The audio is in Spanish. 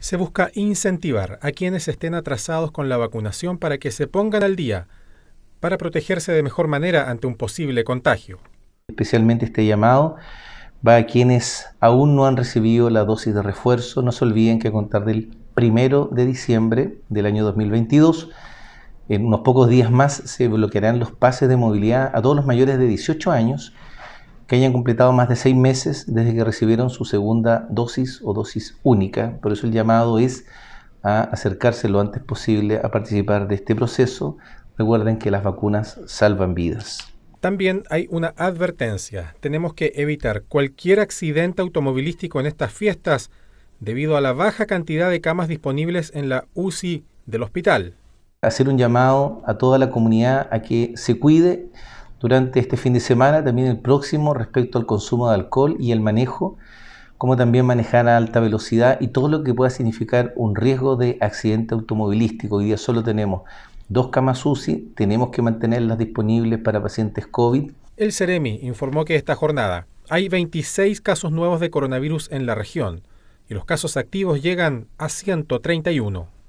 Se busca incentivar a quienes estén atrasados con la vacunación para que se pongan al día, para protegerse de mejor manera ante un posible contagio. Especialmente este llamado va a quienes aún no han recibido la dosis de refuerzo. No se olviden que a contar del primero de diciembre del año 2022, en unos pocos días más se bloquearán los pases de movilidad a todos los mayores de 18 años que hayan completado más de seis meses desde que recibieron su segunda dosis o dosis única. Por eso el llamado es a acercarse lo antes posible a participar de este proceso. Recuerden que las vacunas salvan vidas. También hay una advertencia. Tenemos que evitar cualquier accidente automovilístico en estas fiestas debido a la baja cantidad de camas disponibles en la UCI del hospital. Hacer un llamado a toda la comunidad a que se cuide durante este fin de semana, también el próximo respecto al consumo de alcohol y el manejo, como también manejar a alta velocidad y todo lo que pueda significar un riesgo de accidente automovilístico. Hoy día solo tenemos dos camas UCI, tenemos que mantenerlas disponibles para pacientes COVID. El Ceremi informó que esta jornada hay 26 casos nuevos de coronavirus en la región y los casos activos llegan a 131.